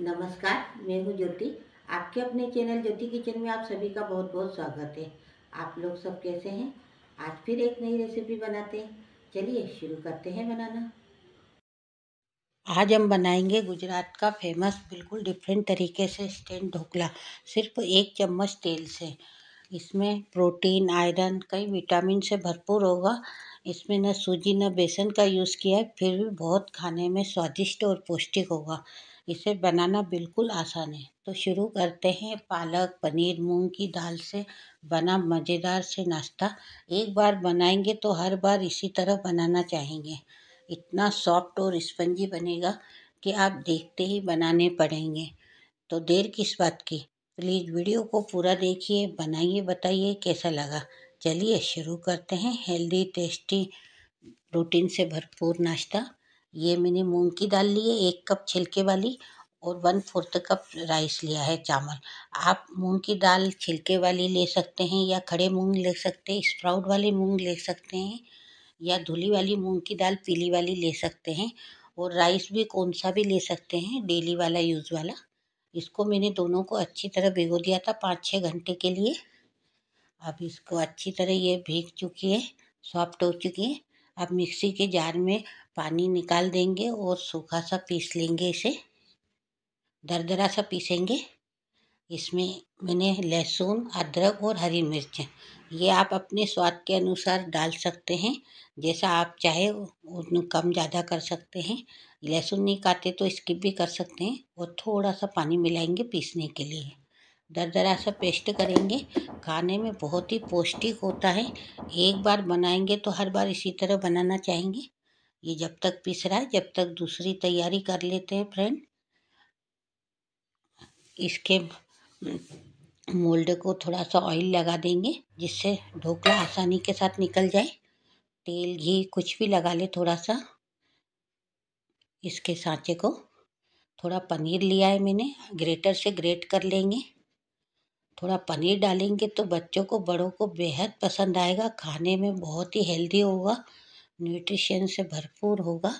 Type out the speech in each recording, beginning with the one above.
नमस्कार मैं हूँ ज्योति आपके अपने चैनल ज्योति किचन में आप सभी का बहुत बहुत स्वागत है आप लोग सब कैसे हैं आज फिर एक नई रेसिपी बनाते हैं चलिए शुरू करते हैं बनाना आज हम बनाएंगे गुजरात का फेमस बिल्कुल डिफरेंट तरीके से स्टैंड ढोकला सिर्फ एक चम्मच तेल से इसमें प्रोटीन आयरन कई विटामिन से भरपूर होगा इसमें न सूजी न बेसन का यूज़ किया है फिर भी बहुत खाने में स्वादिष्ट और पौष्टिक होगा इसे बनाना बिल्कुल आसान है तो शुरू करते हैं पालक पनीर मूंग की दाल से बना मज़ेदार से नाश्ता एक बार बनाएंगे तो हर बार इसी तरह बनाना चाहेंगे इतना सॉफ्ट और स्पंजी बनेगा कि आप देखते ही बनाने पड़ेंगे तो देर किस बात की प्लीज़ वीडियो को पूरा देखिए बनाइए बताइए कैसा लगा चलिए शुरू करते हैं हेल्दी टेस्टी प्रोटीन से भरपूर नाश्ता ये मैंने मूंग की दाल ली है एक कप छिलके वाली और वन फोर्थ कप राइस लिया है चावल आप मूंग की दाल छिलके वाली ले सकते हैं या खड़े मूंग ले सकते हैं स्प्राउट वाली मूंग ले सकते हैं या धुली वाली मूंग की दाल पीली वाली ले सकते हैं और राइस भी कौन सा भी ले सकते हैं डेली वाला यूज़ वाला इसको मैंने दोनों को अच्छी तरह भिगो दिया था पाँच छः घंटे के लिए अब इसको अच्छी तरह ये भीग चुकी है सॉफ्ट हो चुकी है अब मिक्सी के जार में पानी निकाल देंगे और सूखा सा पीस लेंगे इसे दरदरा सा पीसेंगे इसमें मैंने लहसुन अदरक और हरी मिर्च ये आप अपने स्वाद के अनुसार डाल सकते हैं जैसा आप चाहे कम ज़्यादा कर सकते हैं लहसुन नहीं खाते तो स्किप भी कर सकते हैं और थोड़ा सा पानी मिलाएंगे पीसने के लिए दरदरा सा पेस्ट करेंगे खाने में बहुत ही पौष्टिक होता है एक बार बनाएंगे तो हर बार इसी तरह बनाना चाहेंगे ये जब तक पिस रहा है जब तक दूसरी तैयारी कर लेते हैं फ्रेंड इसके मोल्ड को थोड़ा सा ऑयल लगा देंगे जिससे ढोकला आसानी के साथ निकल जाए तेल घी कुछ भी लगा ले थोड़ा सा इसके सांचे को थोड़ा पनीर लिया है मैंने ग्रेटर से ग्रेट कर लेंगे थोड़ा पनीर डालेंगे तो बच्चों को बड़ों को बेहद पसंद आएगा खाने में बहुत ही हेल्दी होगा न्यूट्रिशन से भरपूर होगा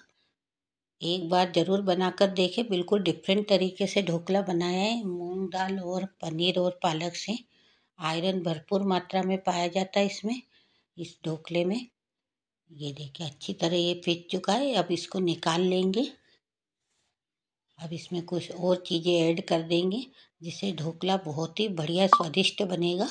एक बार ज़रूर बनाकर देखें बिल्कुल डिफरेंट तरीके से ढोकला बनाया है मूंग दाल और पनीर और पालक से आयरन भरपूर मात्रा में पाया जाता है इसमें इस ढोकले में ये देखिए अच्छी तरह ये फिट चुका है अब इसको निकाल लेंगे अब इसमें कुछ और चीज़ें ऐड कर देंगे जिससे ढोकला बहुत ही बढ़िया स्वादिष्ट बनेगा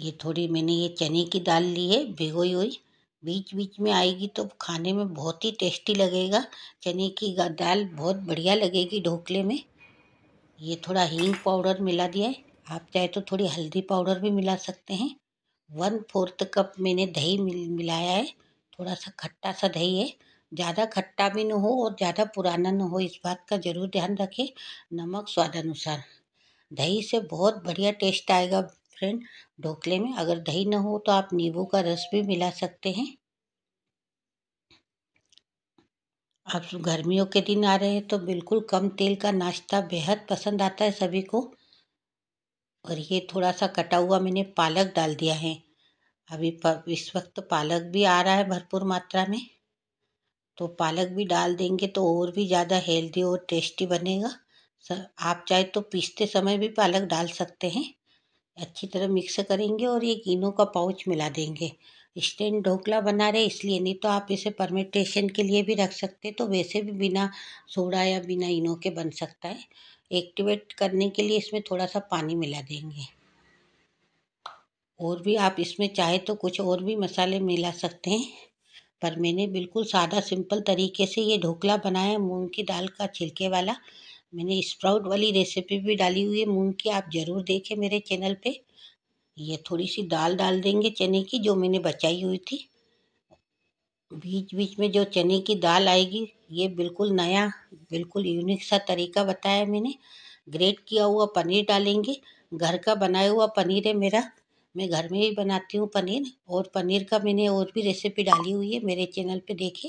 ये थोड़ी मैंने ये चने की दाल ली है भिगोई हुई बीच बीच में आएगी तो खाने में बहुत ही टेस्टी लगेगा चने की दाल बहुत बढ़िया लगेगी ढोकले में ये थोड़ा हींग पाउडर मिला दिया है आप चाहे तो थोड़ी हल्दी पाउडर भी मिला सकते हैं वन फोर्थ कप मैंने दही मिल, मिलाया है थोड़ा सा खट्टा सा दही है ज़्यादा खट्टा भी ना हो और ज़्यादा पुराना ना हो इस बात का ज़रूर ध्यान रखें नमक स्वादानुसार दही से बहुत बढ़िया टेस्ट आएगा फ्रेंड ढोकले में अगर दही ना हो तो आप नींबू का रस भी मिला सकते हैं आप गर्मियों के दिन आ रहे हैं तो बिल्कुल कम तेल का नाश्ता बेहद पसंद आता है सभी को और ये थोड़ा सा कटा हुआ मैंने पालक डाल दिया है अभी इस वक्त तो पालक भी आ रहा है भरपूर मात्रा में तो पालक भी डाल देंगे तो और भी ज़्यादा हेल्दी और टेस्टी बनेगा सर आप चाहे तो पीसते समय भी पालक डाल सकते हैं अच्छी तरह मिक्स करेंगे और ये कीनों का पाउच मिला देंगे स्टैंड ढोकला बना रहे इसलिए नहीं तो आप इसे परमिटेशन के लिए भी रख सकते तो वैसे भी बिना सोडा या बिना इनो के बन सकता है एक्टिवेट करने के लिए इसमें थोड़ा सा पानी मिला देंगे और भी आप इसमें चाहे तो कुछ और भी मसाले मिला सकते हैं पर मैंने बिल्कुल सादा सिंपल तरीके से ये ढोकला बनाया मूंग की दाल का छिलके वाला मैंने स्प्राउट वाली रेसिपी भी डाली हुई है मूंग की आप ज़रूर देखें मेरे चैनल पे ये थोड़ी सी दाल डाल देंगे चने की जो मैंने बचाई हुई थी बीच बीच में जो चने की दाल आएगी ये बिल्कुल नया बिल्कुल यूनिक सा तरीका बताया मैंने ग्रेट किया हुआ पनीर डालेंगे घर का बनाया हुआ पनीर है मेरा मैं घर में ही बनाती हूँ पनीर और पनीर का मैंने और भी रेसिपी डाली हुई है मेरे चैनल पे देखें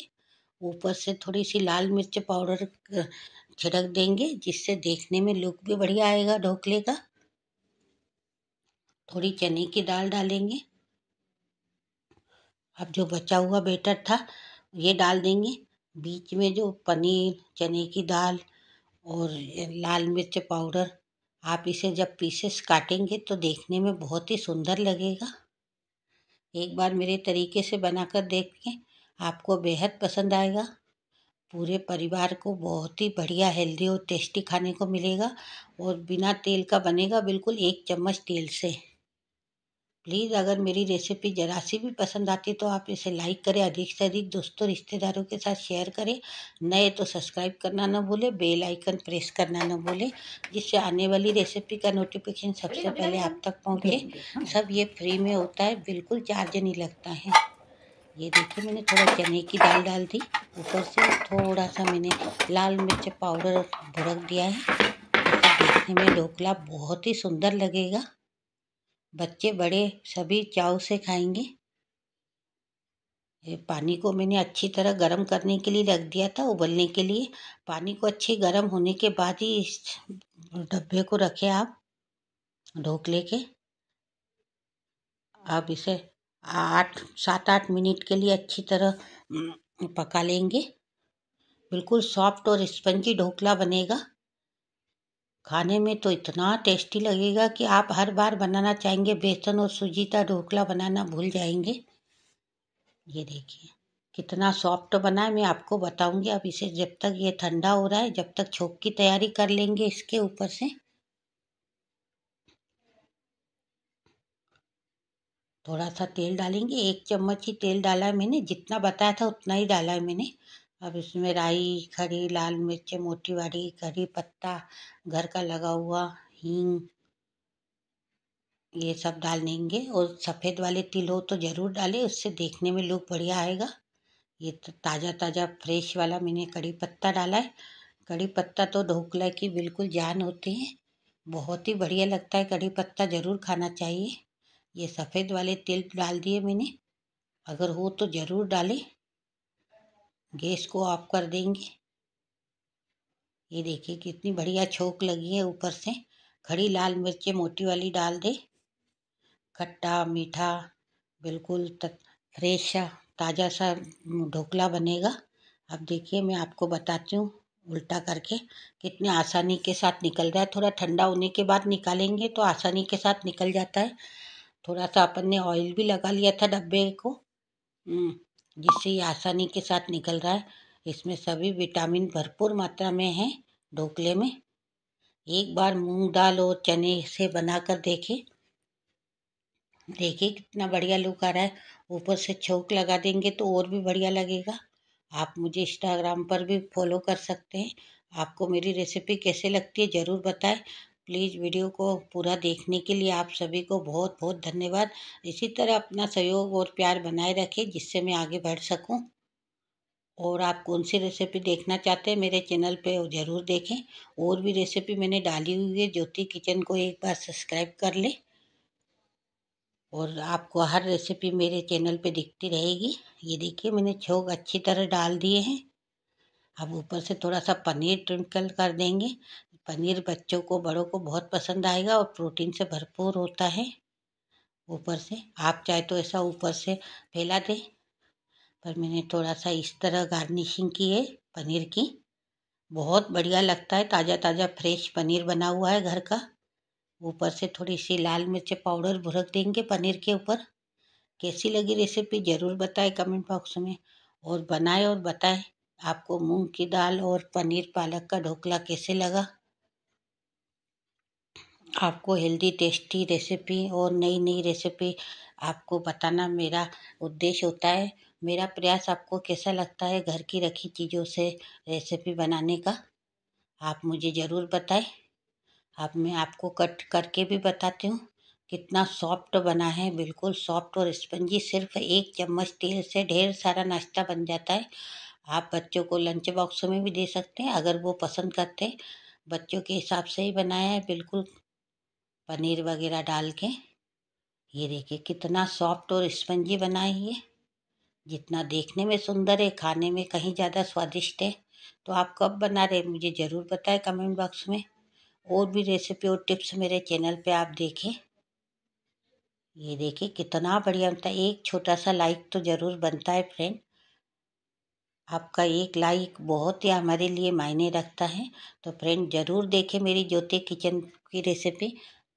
ऊपर से थोड़ी सी लाल मिर्च पाउडर छिड़क देंगे जिससे देखने में लुक भी बढ़िया आएगा ढोकले का थोड़ी चने की दाल डालेंगे अब जो बचा हुआ बेटर था ये डाल देंगे बीच में जो पनीर चने की दाल और लाल मिर्च पाउडर आप इसे जब पीसेस काटेंगे तो देखने में बहुत ही सुंदर लगेगा एक बार मेरे तरीके से बनाकर देखें आपको बेहद पसंद आएगा पूरे परिवार को बहुत ही बढ़िया हेल्दी और टेस्टी खाने को मिलेगा और बिना तेल का बनेगा बिल्कुल एक चम्मच तेल से प्लीज़ अगर मेरी रेसिपी ज़रा सी भी पसंद आती तो आप इसे लाइक करें अधिक से अधिक दोस्तों रिश्तेदारों के साथ शेयर करें नए तो सब्सक्राइब करना ना भूलें बेल आइकन प्रेस करना ना भूलें जिससे आने वाली रेसिपी का नोटिफिकेशन सबसे पहले आप तक पहुंचे हाँ। सब ये फ्री में होता है बिल्कुल चार्ज नहीं लगता है ये देखिए मैंने थोड़ा चने की दाल डाल दी ऊपर से थोड़ा सा मैंने लाल मिर्च पाउडर भरक दिया है तो देखने में ढोकला बहुत ही सुंदर लगेगा बच्चे बड़े सभी चाव से खाएंगे ये पानी को मैंने अच्छी तरह गर्म करने के लिए रख दिया था उबलने के लिए पानी को अच्छे गर्म होने के बाद ही इस डब्बे को रखें आप ढोकले के आप इसे आठ सात आठ मिनट के लिए अच्छी तरह हम्म, पका लेंगे बिल्कुल सॉफ्ट और स्पंजी ढोकला बनेगा खाने में तो इतना टेस्टी लगेगा कि आप हर बार बनाना चाहेंगे बेसन और सूजी का ढोकला बनाना भूल जाएंगे ये देखिए कितना सॉफ्ट बना है मैं आपको बताऊंगी अब इसे जब तक ये ठंडा हो रहा है जब तक छोंक की तैयारी कर लेंगे इसके ऊपर से थोड़ा सा तेल डालेंगे एक चम्मच ही तेल डाला है मैंने जितना बताया था उतना ही डाला है मैंने अब इसमें राई खड़ी लाल मिर्च मोटी वाली करी पत्ता घर का लगा हुआ हींग ये सब डाल देंगे और सफ़ेद वाले तिल हो तो ज़रूर डालें उससे देखने में लुक बढ़िया आएगा ये तो ताज़ा ताज़ा फ्रेश वाला मैंने कड़ी पत्ता डाला है कड़ी पत्ता तो ढोकला की बिल्कुल जान होती है बहुत ही बढ़िया लगता है कड़ी पत्ता ज़रूर खाना चाहिए ये सफ़ेद वाले तेल डाल दिए मैंने अगर हो तो ज़रूर डालें गैस को ऑफ कर देंगे ये देखिए कितनी बढ़िया छोंक लगी है ऊपर से खड़ी लाल मिर्चें मोटी वाली डाल दे खट्टा मीठा बिल्कुल फ्रेश सा ताज़ा सा ढोकला बनेगा अब देखिए मैं आपको बताती हूँ उल्टा करके कितने आसानी के साथ निकल रहा है थोड़ा ठंडा होने के बाद निकालेंगे तो आसानी के साथ निकल जाता है थोड़ा सा अपन ने ऑयल भी लगा लिया था डब्बे को हम्म, जिससे ये आसानी के साथ निकल रहा है इसमें सभी विटामिन भरपूर मात्रा में हैं ढोकले में एक बार मूंग दाल और चने से बना कर देखे देखिए कितना बढ़िया लुक आ रहा है ऊपर से छोक लगा देंगे तो और भी बढ़िया लगेगा आप मुझे इंस्टाग्राम पर भी फॉलो कर सकते हैं आपको मेरी रेसिपी कैसे लगती है ज़रूर बताएं प्लीज़ वीडियो को पूरा देखने के लिए आप सभी को बहुत बहुत धन्यवाद इसी तरह अपना सहयोग और प्यार बनाए रखें जिससे मैं आगे बढ़ सकूं और आप कौन सी रेसिपी देखना चाहते हैं मेरे चैनल पे ज़रूर देखें और भी रेसिपी मैंने डाली हुई है ज्योति किचन को एक बार सब्सक्राइब कर लें और आपको हर रेसिपी मेरे चैनल पर दिखती रहेगी ये देखिए मैंने छोक अच्छी तरह डाल दिए हैं अब ऊपर से थोड़ा सा पनीर ट्रिंकल कर देंगे पनीर बच्चों को बड़ों को बहुत पसंद आएगा और प्रोटीन से भरपूर होता है ऊपर से आप चाहे तो ऐसा ऊपर से फैला दें पर मैंने थोड़ा सा इस तरह गार्निशिंग की है पनीर की बहुत बढ़िया लगता है ताज़ा ताज़ा फ्रेश पनीर बना हुआ है घर का ऊपर से थोड़ी सी लाल मिर्च पाउडर भुरक देंगे पनीर के ऊपर कैसी लगी रेसिपी ज़रूर बताएं कमेंट बॉक्स में और बनाएं और बताएं आपको मूंग की दाल और पनीर पालक का ढोकला कैसे लगा आपको हेल्दी टेस्टी रेसिपी और नई नई रेसिपी आपको बताना मेरा उद्देश्य होता है मेरा प्रयास आपको कैसा लगता है घर की रखी चीज़ों से रेसिपी बनाने का आप मुझे ज़रूर बताएं आप मैं आपको कट करके भी बताती हूँ कितना सॉफ्ट बना है बिल्कुल सॉफ्ट और स्पंजी सिर्फ एक चम्मच तेल से ढेर सारा नाश्ता बन जाता है आप बच्चों को लंच बॉक्स में भी दे सकते हैं अगर वो पसंद करते हैं बच्चों के हिसाब से ही बनाया है बिल्कुल पनीर वगैरह डाल के ये देखिए कितना सॉफ्ट और स्पंजी बना है ये जितना देखने में सुंदर है खाने में कहीं ज़्यादा स्वादिष्ट है तो आप कब बना रहे मुझे ज़रूर बताएं कमेंट बॉक्स में और भी रेसिपी और टिप्स मेरे चैनल पे आप देखें ये देखिए कितना बढ़िया बनता है एक छोटा सा लाइक तो ज़रूर बनता है फ्रेंड आपका एक लाइक बहुत ही हमारे लिए मायने रखता है तो फ्रेंड ज़रूर देखें मेरी ज्योति किचन की रेसिपी